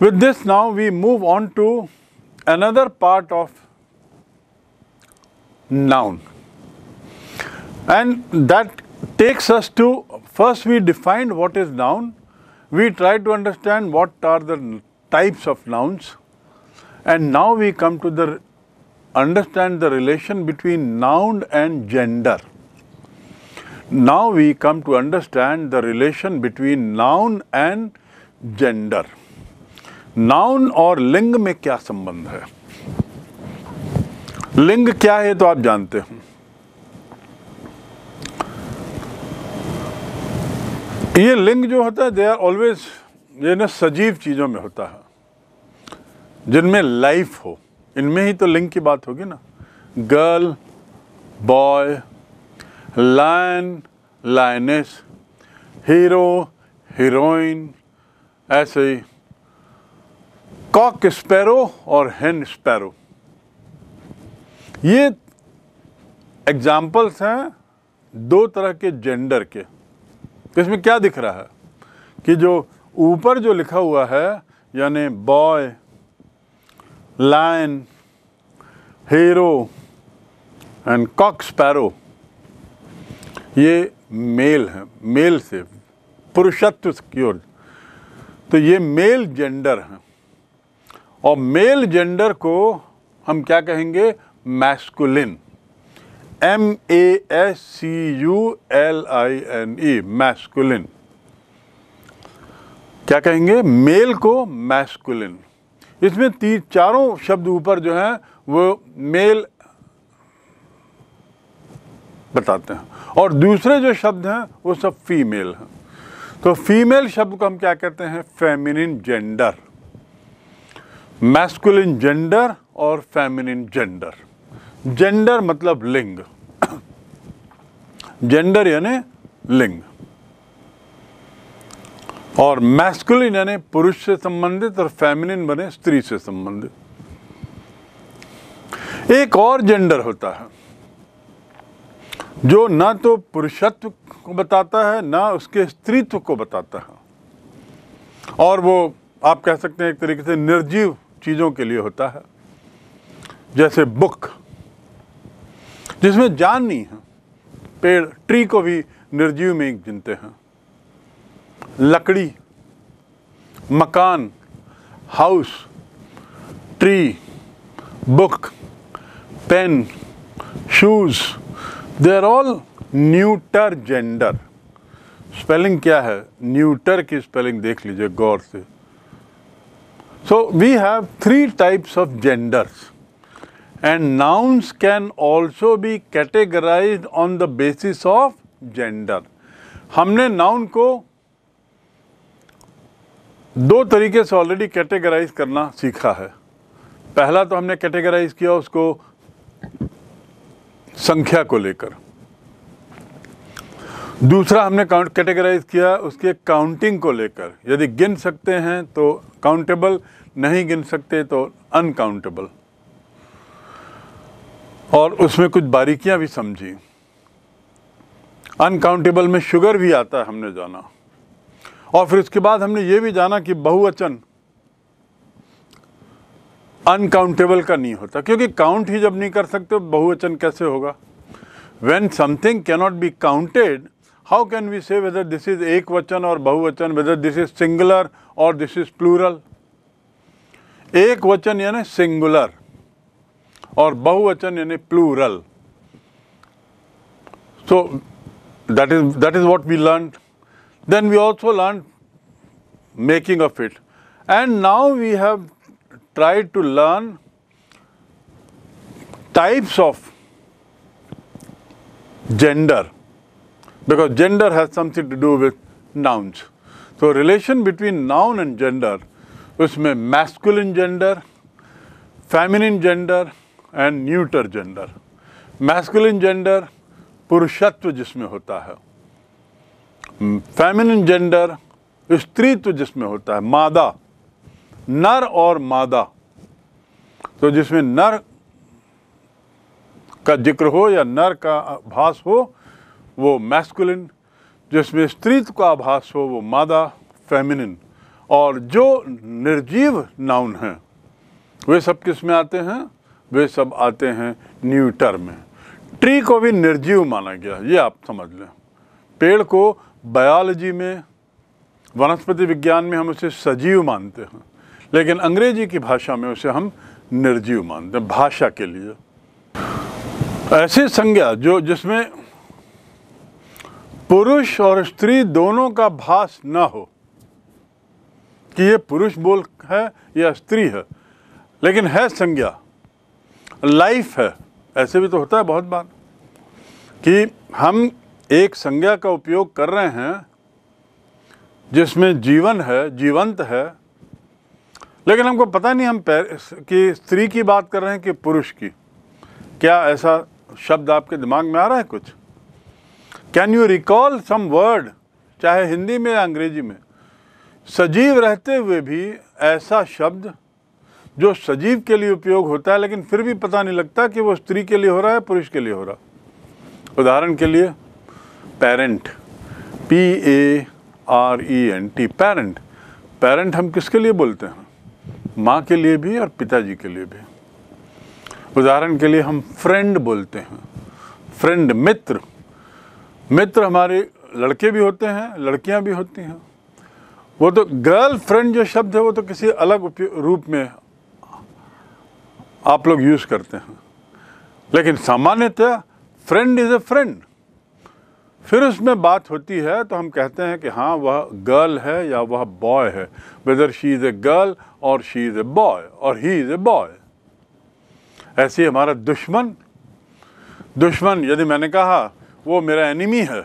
With this now we move on to another part of noun and that takes us to first we defined what is noun we try to understand what are the types of nouns and now we come to the understand the relation between noun and gender now we come to understand the relation between noun and gender noun और लिंग में क्या संबंध है लिंग क्या है तो आप जानते हो ये लिंग जो होता है दे आर ऑलवेज ये ना सजीव चीज़ों में होता है जिनमें लाइफ हो इनमें ही तो लिंग की बात होगी ना girl boy lion lioness hero heroine ऐसे ही कॉक स्पैरो और हेन स्पैरो ये एग्जाम्पल्स हैं दो तरह के जेंडर के इसमें क्या दिख रहा है कि जो ऊपर जो लिखा हुआ है यानी boy lion hero and cock sparrow ये मेल है मेल से पुरुषत्व की ओर तो ये मेल जेंडर हैं और मेल जेंडर को हम क्या कहेंगे masculine M A S C U L I N E masculine क्या कहेंगे मेल को मैस्कुलिन इसमें तीन चारों शब्द ऊपर जो हैं वो मेल बताते हैं और दूसरे जो शब्द हैं वो सब फीमेल हैं तो फीमेल शब्द को हम क्या कहते हैं फेमिनिन जेंडर मैस्कुलिन जेंडर और फेमिनिन जेंडर जेंडर मतलब लिंग जेंडर यानी लिंग और मैस्कुलिन यानी पुरुष से संबंधित और फेमिनिन बने स्त्री से संबंधित एक और जेंडर होता है जो ना तो पुरुषत्व को बताता है ना उसके स्त्रीत्व को बताता है और वो आप कह सकते हैं एक तरीके से निर्जीव चीज़ों के लिए होता है जैसे बुक जिसमें जान नहीं है पेड़ ट्री को भी निर्जीव में गिनते हैं लकड़ी मकान house tree book pen shoes they are all neuter gender spelling क्या है न्यूटर की स्पेलिंग देख लीजिए गौर से So we have three types of genders and nouns can also be categorized on the basis of gender. humne noun ko दो तरीके से already categorise करना सीखा है पहला तो हमने कैटेगराइज किया उसको संख्या को लेकर दूसरा हमने काउंट कैटेगराइज किया उसके काउंटिंग को लेकर यदि गिन सकते हैं तो काउंटेबल नहीं गिन सकते तो अनकाउंटेबल और उसमें कुछ बारीकियां भी समझी अनकाउंटेबल में शुगर भी आता है हमने जाना और फिर उसके बाद हमने ये भी जाना कि बहुवचन अनकाउंटेबल का नहीं होता क्योंकि काउंट ही जब नहीं कर सकते बहुवचन कैसे होगा when something cannot be counted how can we say whether this is ekvachan or bahuvachan, whether this is singular or this is plural? Ekvachan यानी singular or बहुवचन यानी plural. So that is that is what we learned. Then we also learned making of it. And now we have tried to learn types of gender. because gender has something to do with nouns. So relation between noun and gender, उसमें masculine gender, feminine gender and neuter gender. Masculine gender purushatva jisme hota hai. Feminine gender स्त्रीत्व jisme hota hai. मादा nar or मादा तो जिसमें नर का जिक्र हो या नर का भास हो वो मैस्कुलिन जिसमें स्त्रीत्व का आभास हो वो मादा फेमिनिन और जो निर्जीव नाउन हैं वे सब किस में आते हैं वे सब आते हैं न्यूटर में ट्री को भी निर्जीव माना गया ये आप समझ लें पेड़ को बायोलॉजी में वनस्पति विज्ञान में हम उसे सजीव मानते हैं लेकिन अंग्रेजी की भाषा में उसे हम निर्जीव मानते हैं भाषा के लिए ऐसी संज्ञा जो जिसमें पुरुष और स्त्री दोनों का भास न हो कि ये पुरुष बोल है या स्त्री है लेकिन है संज्ञा लाइफ है ऐसे भी तो होता है बहुत बार कि हम एक संज्ञा का उपयोग कर रहे हैं जिसमें जीवन है जीवंत है लेकिन हमको पता नहीं हम पैर कि स्त्री की बात कर रहे हैं कि पुरुष की क्या ऐसा शब्द आपके दिमाग में आ रहा है कुछ can you recall some word चाहे हिंदी में या अंग्रेजी में सजीव रहते हुए भी ऐसा शब्द जो सजीव के लिए उपयोग होता है लेकिन फिर भी पता नहीं लगता कि वो स्त्री के लिए हो रहा है पुरुष के लिए हो रहा उदाहरण के लिए parent P A R E N T parent parent हम किसके लिए बोलते हैं माँ के लिए भी और पिताजी के लिए भी उदाहरण के लिए हम फ्रेंड बोलते हैं फ्रेंड मित्र मित्र हमारे लड़के भी होते हैं लड़कियां भी होती हैं वो तो गर्लफ्रेंड जो शब्द है वो तो किसी अलग रूप में आप लोग यूज़ करते हैं लेकिन सामान्यतः फ्रेंड इज़ ए फ्रेंड फिर उसमें बात होती है तो हम कहते हैं कि हाँ वह गर्ल है या वह बॉय है whether she is a girl और शी इज़ ए बॉय और ही इज़ ए बॉय ऐसे हमारा दुश्मन दुश्मन यदि मैंने कहा वो मेरा एनिमी है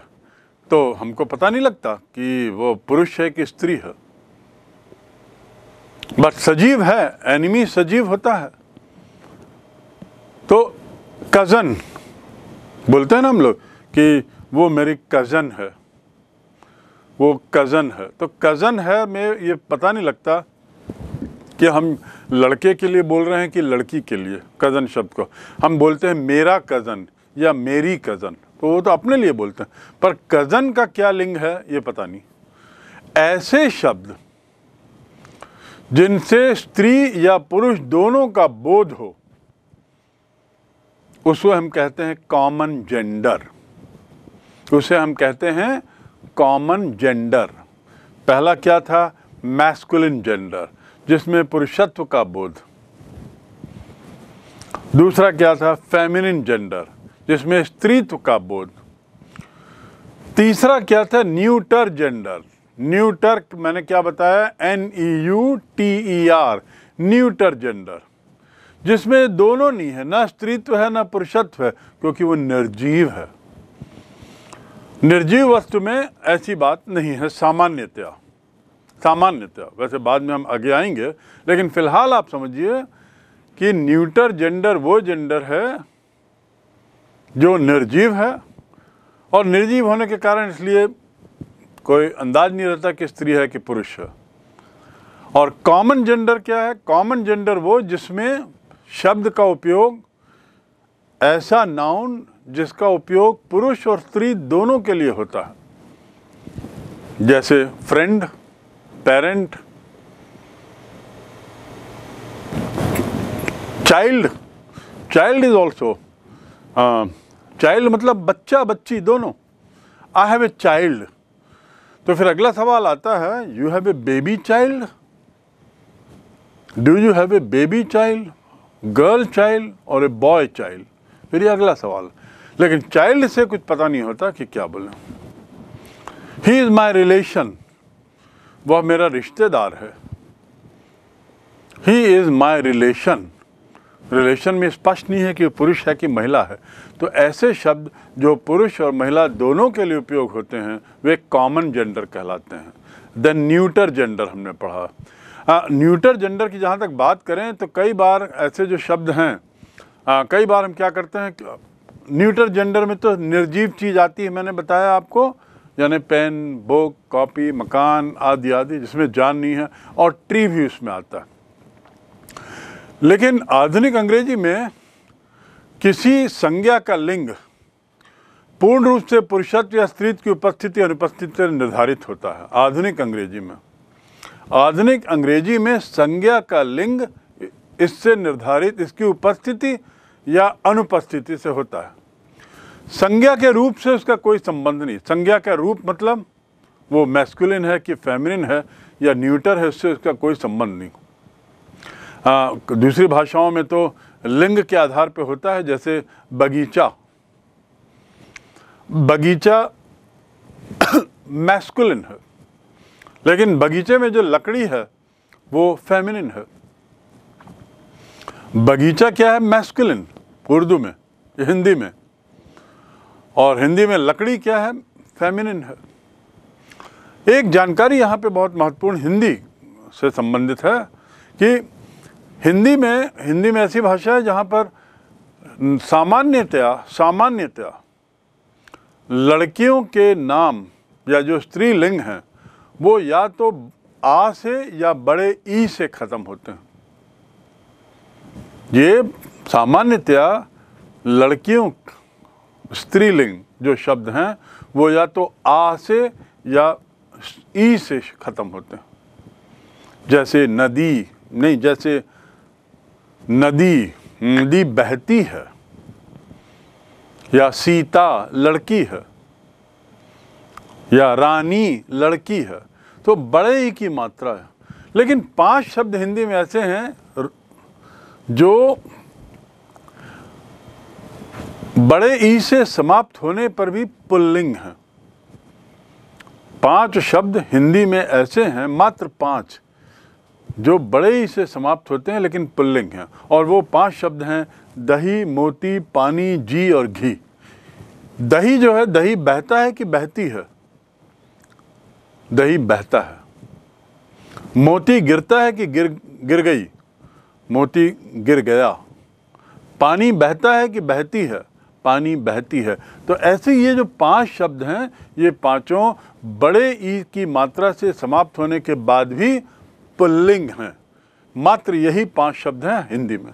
तो हमको पता नहीं लगता कि वो पुरुष है कि स्त्री है बट सजीव है एनिमी सजीव होता है तो कज़न बोलते हैं ना हम लोग कि वो मेरी कज़न है वो कज़न है तो कज़न है मैं ये पता नहीं लगता कि हम लड़के के लिए बोल रहे हैं कि लड़की के लिए कज़न शब्द को हम बोलते हैं मेरा कज़न या मेरी कज़न तो वो तो अपने लिए बोलते हैं पर कज़न का क्या लिंग है ये पता नहीं ऐसे शब्द जिनसे स्त्री या पुरुष दोनों का बोध हो उसको हम कहते हैं कॉमन जेंडर उसे हम कहते हैं कॉमन जेंडर पहला क्या था मैस्कुलिन जेंडर जिसमें पुरुषत्व का बोध दूसरा क्या था फेमिनिन जेंडर जिसमें स्त्रीत्व का बोध तीसरा क्या था न्यूटर जेंडर न्यूटर मैंने क्या बताया N E U T E R neuter gender जिसमें दोनों नहीं है ना स्त्रीत्व है ना पुरुषत्व है क्योंकि वो निर्जीव है निर्जीव वस्तु में ऐसी बात नहीं है सामान्यतया सामान्यतया वैसे बाद में हम आगे आएंगे लेकिन फिलहाल आप समझिए कि न्यूटर जेंडर वो जेंडर है जो निर्जीव है और निर्जीव होने के कारण इसलिए कोई अंदाज नहीं रहता कि स्त्री है कि पुरुष है और कॉमन जेंडर क्या है कॉमन जेंडर वो जिसमें शब्द का उपयोग ऐसा नाउन जिसका उपयोग पुरुष और स्त्री दोनों के लिए होता है जैसे friend parent child child is also child मतलब बच्चा बच्ची दोनों आई हैव ए चाइल्ड तो फिर अगला सवाल आता है you have a baby child do you have a baby child girl child और ए बॉय चाइल्ड फिर ये अगला सवाल लेकिन चाइल्ड से कुछ पता नहीं होता कि क्या बोलें ही इज़ माई रिलेशन वह मेरा रिश्तेदार है he is my relation relation में स्पष्ट नहीं है कि पुरुष है कि महिला है तो ऐसे शब्द जो पुरुष और महिला दोनों के लिए उपयोग होते हैं वे कॉमन जेंडर कहलाते हैं द न्यूटर जेंडर हमने पढ़ा न्यूटर हाँ, जेंडर की जहाँ तक बात करें तो कई बार ऐसे जो शब्द हैं आ, हाँ, कई बार हम क्या करते हैं न्यूटर जेंडर में तो निर्जीव चीज़ आती है मैंने बताया आपको यानी पेन बुक कॉपी मकान आदि आदि जिसमें जान नहीं है और ट्री भी उसमें आता है लेकिन आधुनिक अंग्रेजी में किसी संज्ञा का लिंग पूर्ण रूप से पुरुषत्व या स्त्रीत्व की उपस्थिति अनुपस्थिति से निर्धारित होता है आधुनिक अंग्रेजी में आधुनिक अंग्रेजी में संज्ञा का लिंग इससे निर्धारित इसकी उपस्थिति या अनुपस्थिति से होता है संज्ञा के रूप से उसका कोई संबंध नहीं संज्ञा का रूप मतलब वो मैस्कुलिन है कि फेमिनिन है या न्यूटर है उससे उसका कोई संबंध नहीं दूसरी भाषाओं में तो लिंग के आधार पर होता है जैसे बगीचा बगीचा मैस्कुलिन है लेकिन बगीचे में जो लकड़ी है वो फेमिनिन है बगीचा क्या है मैस्कुलिन उर्दू में हिंदी में और हिंदी में लकड़ी क्या है फेमिनिन है एक जानकारी यहाँ पे बहुत महत्वपूर्ण हिंदी से संबंधित है कि हिंदी में हिंदी में ऐसी भाषा है जहाँ पर सामान्यतया सामान्यतया लड़कियों के नाम या जो स्त्रीलिंग हैं वो या तो आ से या बड़े ई से ख़त्म होते हैं ये सामान्यतया लड़कियों स्त्रीलिंग जो शब्द हैं वो या तो आ से या ई से ख़त्म होते हैं जैसे नदी नहीं जैसे नदी नदी बहती है या सीता लड़की है या रानी लड़की है तो बड़े ही की मात्रा है लेकिन पांच शब्द हिंदी में ऐसे हैं जो बड़े ई से समाप्त होने पर भी पुल्लिंग है पांच शब्द हिंदी में ऐसे हैं मात्र पांच जो बड़े ही से समाप्त होते हैं लेकिन पुल्लिंग हैं और वो पांच शब्द हैं दही मोती पानी जी और घी दही जो है दही बहता है कि बहती है दही बहता है मोती गिरता है कि गिर गिर गई मोती गिर गया पानी बहता है कि बहती है पानी बहती है तो ऐसे ये जो पांच शब्द हैं ये पांचों बड़े ई की मात्रा से समाप्त होने के बाद भी पुल्लिंग है मात्र यही पांच शब्द हैं हिंदी में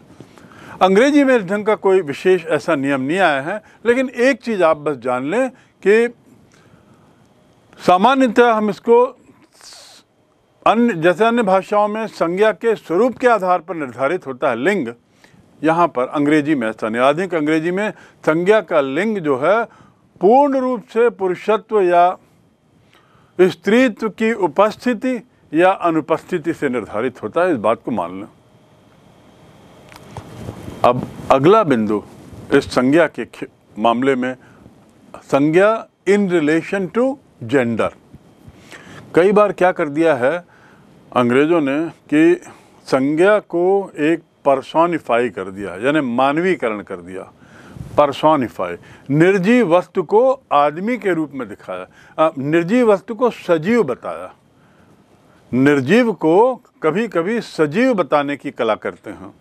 अंग्रेजी में इस ढंग का कोई विशेष ऐसा नियम नहीं आया है लेकिन एक चीज़ आप बस जान लें कि सामान्यतः हम इसको अन्य जैसे अन्य भाषाओं में संज्ञा के स्वरूप के आधार पर निर्धारित होता है लिंग यहाँ पर अंग्रेजी में ऐसा नहीं आधुनिक अंग्रेजी में संज्ञा का लिंग जो है पूर्ण रूप से पुरुषत्व या स्त्रीत्व की उपस्थिति या अनुपस्थिति से निर्धारित होता है इस बात को मान लें अब अगला बिंदु इस संज्ञा के मामले में संज्ञा इन रिलेशन टू जेंडर कई बार क्या कर दिया है अंग्रेज़ों ने कि संज्ञा को एक परसोनिफाई कर दिया यानी मानवीकरण कर दिया परसोनिफाई निर्जीव वस्तु को आदमी के रूप में दिखाया निर्जीव वस्तु को सजीव बताया निर्जीव को कभी कभी सजीव बताने की कला करते हैं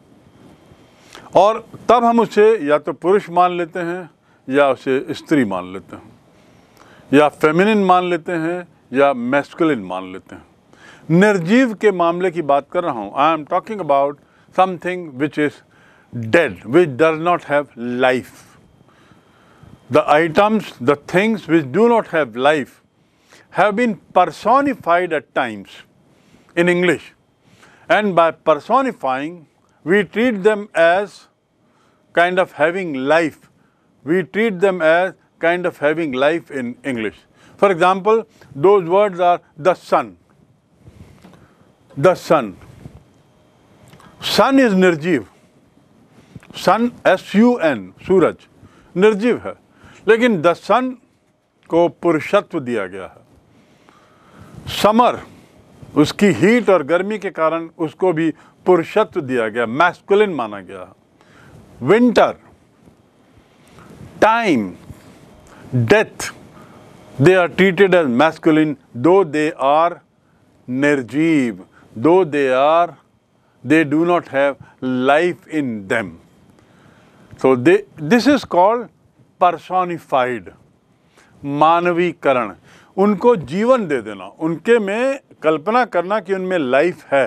और तब हम उसे या तो पुरुष मान लेते हैं या उसे स्त्री मान लेते हैं या फेमिनिन मान लेते हैं या मैस्कुलिन मान लेते हैं निर्जीव के मामले की बात कर रहा हूँ I am talking about something which is dead which does not have life the items the things which do not have life have been personified at times in English. And by personifying, we treat them as kind of having life. We treat them as kind of having life in English. For example, those words are the sun. The sun. Sun is nirjiv. Sun, S-U-N, suraj, एन hai. Lekin the sun ko sun diya gaya hai. Summer. उसकी heat और गर्मी के कारण उसको भी पुरुषत्व दिया गया मैस्कुलिन माना गया winter time death they are treated as masculine though they are निर्जीव though they are they do not have life in them so they this is called personified, मानवीकरण उनको जीवन दे देना उनके में कल्पना करना कि उनमें लाइफ है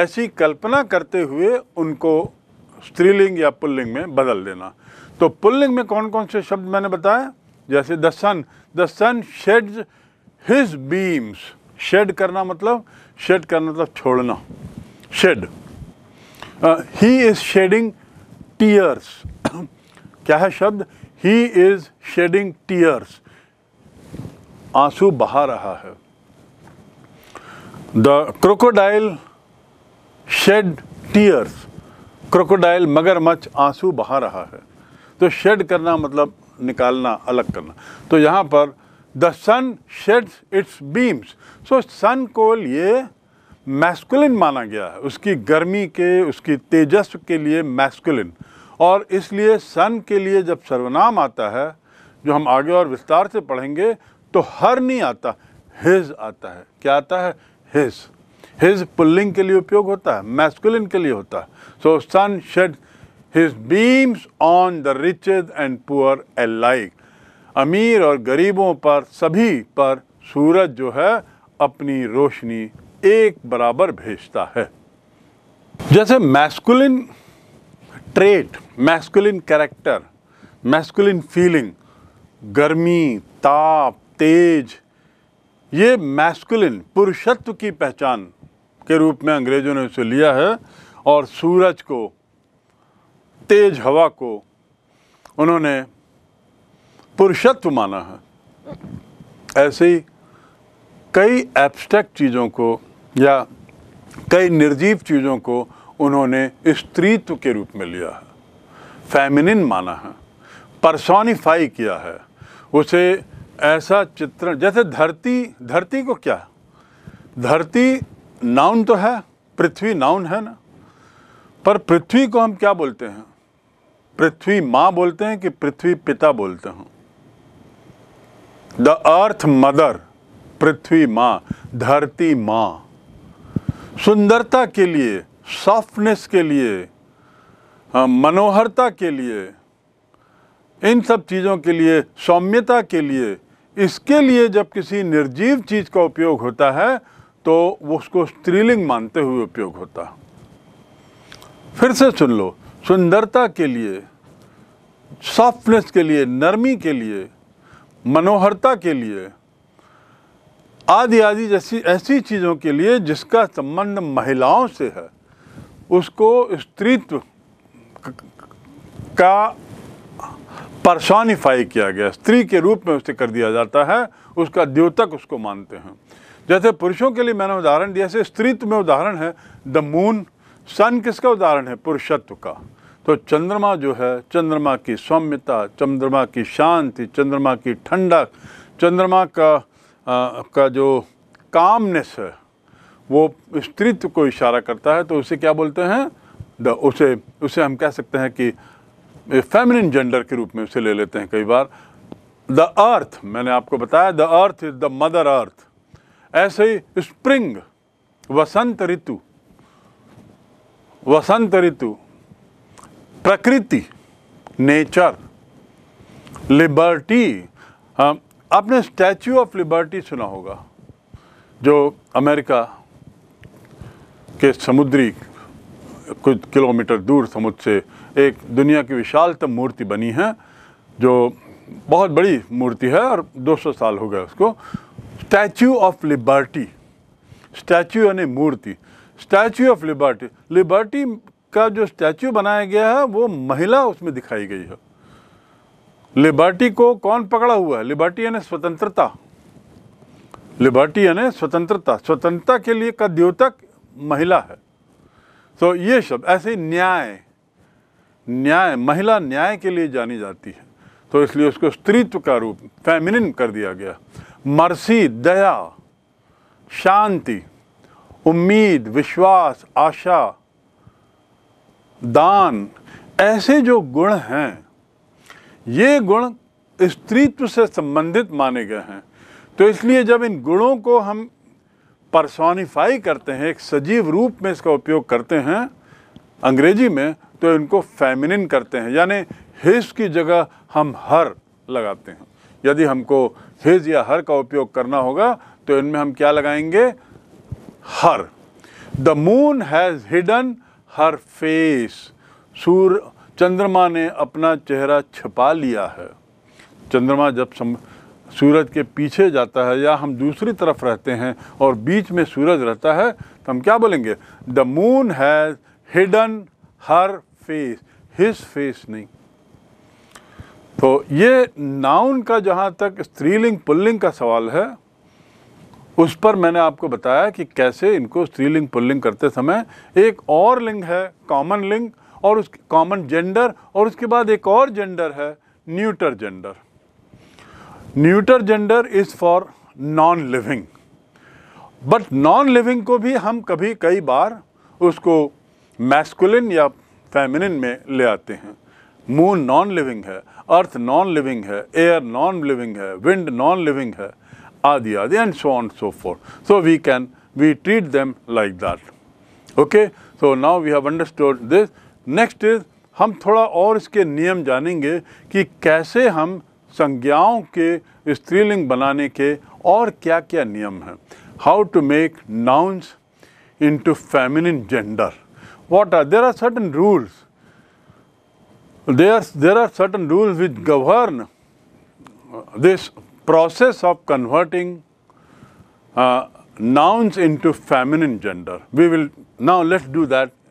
ऐसी कल्पना करते हुए उनको स्त्रीलिंग या पुल्लिंग में बदल देना तो पुल्लिंग में कौन कौन से शब्द मैंने बताया जैसे the sun the sun sheds his beams shed करना मतलब शेड करना मतलब छोड़ना shed he is shedding tears क्या है शब्द ही इज़ शेडिंग टीयर्स आंसू बहा रहा है the crocodile shed tears crocodile मगरमच्छ आंसू बहा रहा है तो शेड करना मतलब निकालना अलग करना तो यहाँ पर the sun sheds its beams so sun को लिए मैस्कुलिन माना गया है उसकी गर्मी के उसकी तेजस्व के लिए मैस्कुलिन और इसलिए सन के लिए जब सर्वनाम आता है जो हम आगे और विस्तार से पढ़ेंगे तो हर नहीं आता हिज आता है क्या आता है हिज हिज पुल्लिंग के लिए उपयोग होता है मैस्कुलिन के लिए होता है so sun shed his beams on the rich and poor alike अमीर और गरीबों पर सभी पर सूरज जो है अपनी रोशनी एक बराबर भेजता है जैसे masculine trait masculine character masculine feeling गर्मी ताप तेज ये मैस्कुलिन पुरुषत्व की पहचान के रूप में अंग्रेज़ों ने उसे लिया है और सूरज को तेज हवा को उन्होंने पुरुषत्व माना है ऐसे ही कई एब्स्ट्रैक्ट चीज़ों को या कई निर्जीव चीज़ों को उन्होंने स्त्रीत्व के रूप में लिया है फैमिनिन माना है परसोनीफाई किया है उसे ऐसा चित्रण जैसे धरती धरती को क्या धरती नाउन तो है पृथ्वी नाउन है ना पर पृथ्वी को हम क्या बोलते हैं पृथ्वी माँ बोलते हैं कि पृथ्वी पिता बोलते हैं द अर्थ मदर पृथ्वी माँ धरती माँ सुंदरता के लिए सॉफ्टनेस के लिए हाँ, मनोहरता के लिए इन सब चीज़ों के लिए सौम्यता के लिए इसके लिए जब किसी निर्जीव चीज़ का उपयोग होता है तो वो उसको स्त्रीलिंग मानते हुए उपयोग होता फिर से सुन लो सुंदरता के लिए सॉफ्टनेस के लिए नरमी के लिए मनोहरता के लिए आदि आदि जैसी ऐसी चीज़ों के लिए जिसका संबंध महिलाओं से है उसको स्त्रीत्व का पर्सोनीफाई किया गया स्त्री के रूप में उसे कर दिया जाता है उसका द्योतक उसको मानते हैं जैसे पुरुषों के लिए मैंने उदाहरण दिया जैसे स्त्रीत्व में उदाहरण है द मून सन किसका उदाहरण है पुरुषत्व का तो चंद्रमा जो है चंद्रमा की सौम्यता चंद्रमा की शांति चंद्रमा की ठंडक चंद्रमा का आ, का जो कामनेस है वो स्त्रीत्व को इशारा करता है तो उसे क्या बोलते हैं द उसे उसे हम कह सकते हैं कि फेमिनिन जेंडर के रूप में उसे ले लेते हैं कई बार द अर्थ मैंने आपको बताया the earth is the mother earth ऐसे ही स्प्रिंग वसंत ऋतु वसंत ऋतु प्रकृति नेचर लिबर्टी आपने स्टैचू ऑफ लिबर्टी सुना होगा जो अमेरिका के समुद्री कुछ किलोमीटर दूर समुद्र से एक दुनिया की विशालतम मूर्ति बनी है जो बहुत बड़ी मूर्ति है और 200 साल हो गए उसको स्टैचू ऑफ लिबर्टी स्टैचू यानी मूर्ति स्टैचू ऑफ लिबर्टी लिबर्टी का जो स्टैचू बनाया गया है वो महिला उसमें दिखाई गई है लिबर्टी को कौन पकड़ा हुआ है लिबर्टी यानी स्वतंत्रता लिबर्टी यानी स्वतंत्रता स्वतंत्रता के लिए का द्योतक महिला है तो ये शब्द ऐसे न्याय न्याय महिला न्याय के लिए जानी जाती है तो इसलिए उसको स्त्रीत्व का रूप फैमिनिन कर दिया गया मर्सी दया शांति उम्मीद विश्वास आशा दान ऐसे जो गुण हैं ये गुण स्त्रीत्व से संबंधित माने गए हैं तो इसलिए जब इन गुणों को हम परसोनीफाई करते हैं एक सजीव रूप में इसका उपयोग करते हैं अंग्रेजी में तो इनको फेमिनिन करते हैं यानी हिज की जगह हम हर लगाते हैं यदि हमको हिज या हर का उपयोग करना होगा तो इनमें हम क्या लगाएंगे her the moon has hidden her face सूर्य चंद्रमा ने अपना चेहरा छिपा लिया है चंद्रमा जब सम, सूरज के पीछे जाता है या हम दूसरी तरफ रहते हैं और बीच में सूरज रहता है तो हम क्या बोलेंगे the moon has hidden her face his face नहीं तो ये नाउन का जहाँ तक स्त्रीलिंग पुल्लिंग का सवाल है उस पर मैंने आपको बताया कि कैसे इनको स्त्रीलिंग पुल्लिंग करते समय एक और लिंग है कॉमन लिंग और उस कॉमन जेंडर और उसके बाद एक और जेंडर है neuter gender neuter gender is for non living but non living को भी हम कभी कई बार उसको मैस्कुलिन या फैमिनिन में ले आते हैं मून नॉन लिविंग है अर्थ नॉन लिविंग है एयर नॉन लिविंग है विंड नॉन लिविंग है आदि आदि and so on so forth so we can we treat them like that okay so now we have understood this next is हम थोड़ा और इसके नियम जानेंगे कि कैसे हम संज्ञाओं के स्त्रीलिंग बनाने के और क्या क्या नियम हैं how to make nouns into feminine gender What are There are certain rules. There, there are certain rules which govern uh, this process of converting uh, nouns into feminine gender. We will now let's do that